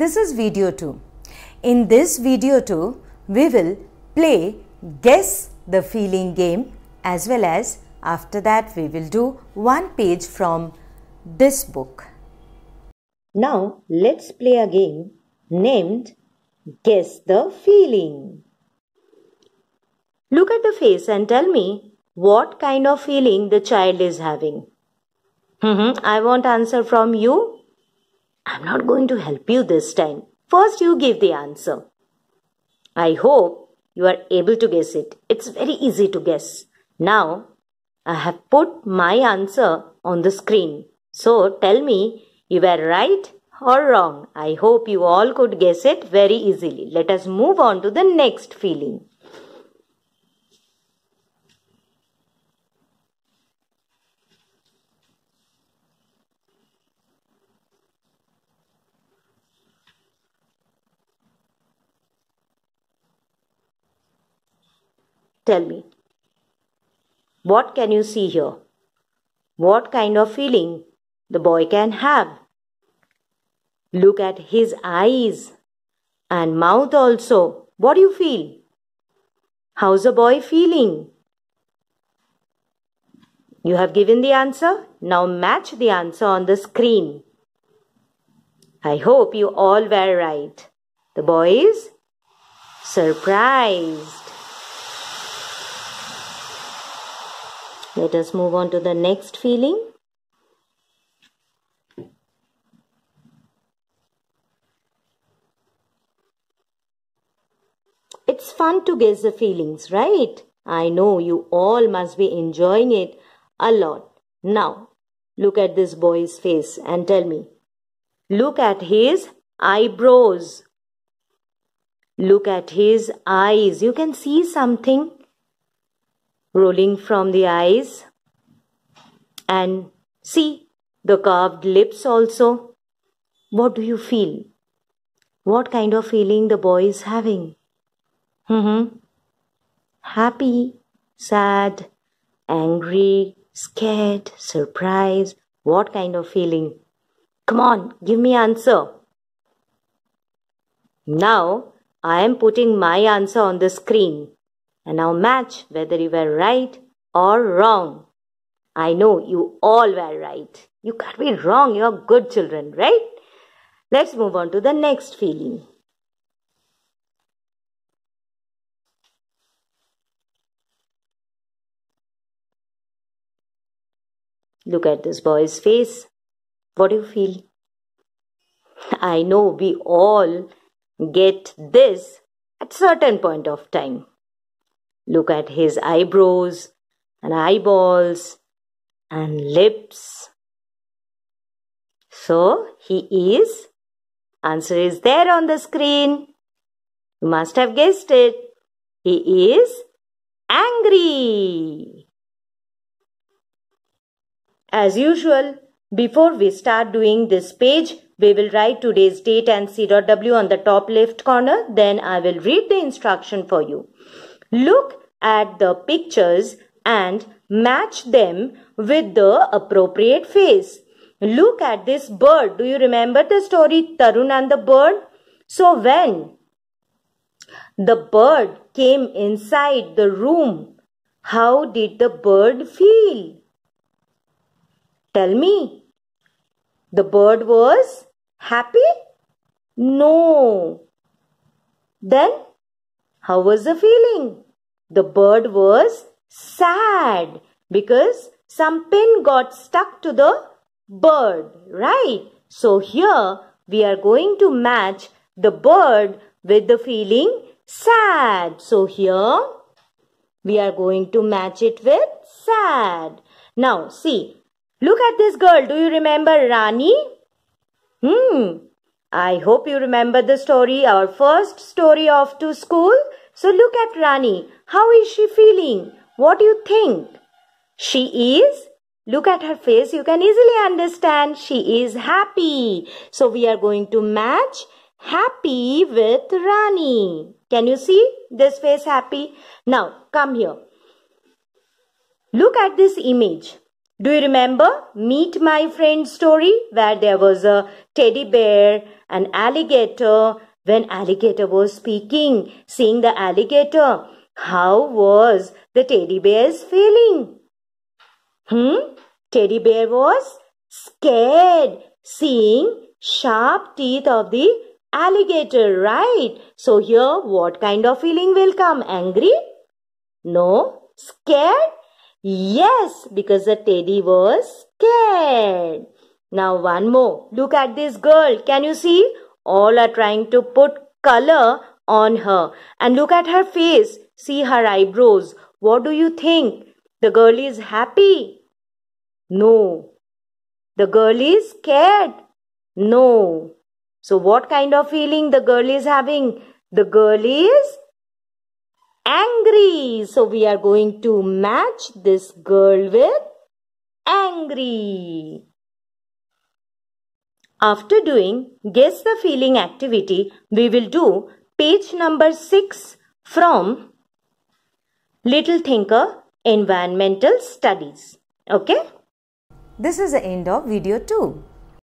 This is video 2. In this video 2, we will play guess the feeling game as well as after that we will do one page from this book. Now let's play a game named Guess the Feeling. Look at the face and tell me what kind of feeling the child is having. I want answer from you I'm not going to help you this time. First, you give the answer. I hope you are able to guess it. It's very easy to guess. Now, I have put my answer on the screen. So tell me, you were right or wrong. I hope you all could guess it very easily. Let us move on to the next feeling. Tell me, what can you see here? What kind of feeling the boy can have? Look at his eyes and mouth also. What do you feel? How's the boy feeling? You have given the answer. Now match the answer on the screen. I hope you all were right. The boy is surprised. Let us move on to the next feeling. It's fun to guess the feelings, right? I know you all must be enjoying it a lot. Now, look at this boy's face and tell me. Look at his eyebrows. Look at his eyes. You can see something rolling from the eyes. And see the carved lips also. What do you feel? What kind of feeling the boy is having? Mm-hmm. Happy, sad, angry, scared, surprised. What kind of feeling? Come on, give me answer. Now I am putting my answer on the screen and now match whether you were right or wrong. I know you all were right. You can't be wrong. You are good children, right? Let's move on to the next feeling. Look at this boy's face. What do you feel? I know we all get this at certain point of time. Look at his eyebrows and eyeballs and lips. So he is. Answer is there on the screen. You must have guessed it. He is angry. As usual, before we start doing this page, we will write today's date and C.W on the top left corner. Then I will read the instruction for you. Look at the pictures and match them with the appropriate face. Look at this bird. Do you remember the story Tarun and the bird? So when the bird came inside the room, how did the bird feel? Tell me. The bird was happy? No. Then how was the feeling? The bird was sad because some pin got stuck to the bird, right? So here we are going to match the bird with the feeling sad. So here we are going to match it with sad. Now see, look at this girl. Do you remember Rani? Hmm. I hope you remember the story, our first story of to school. So look at Rani. How is she feeling? What do you think? She is? Look at her face. You can easily understand she is happy. So we are going to match happy with Rani. Can you see this face happy? Now come here. Look at this image. Do you remember Meet My Friend story where there was a teddy bear, an alligator when alligator was speaking, seeing the alligator, how was the teddy bear's feeling? Hmm? Teddy bear was scared seeing sharp teeth of the alligator, right? So here what kind of feeling will come? Angry? No? Scared? Yes, because the teddy was scared. Now one more. Look at this girl. Can you see all are trying to put color on her. And look at her face. See her eyebrows. What do you think? The girl is happy. No. The girl is scared. No. So what kind of feeling the girl is having? The girl is angry. So we are going to match this girl with angry. After doing guess the feeling activity, we will do page number 6 from Little Thinker Environmental Studies. Okay? This is the end of video 2.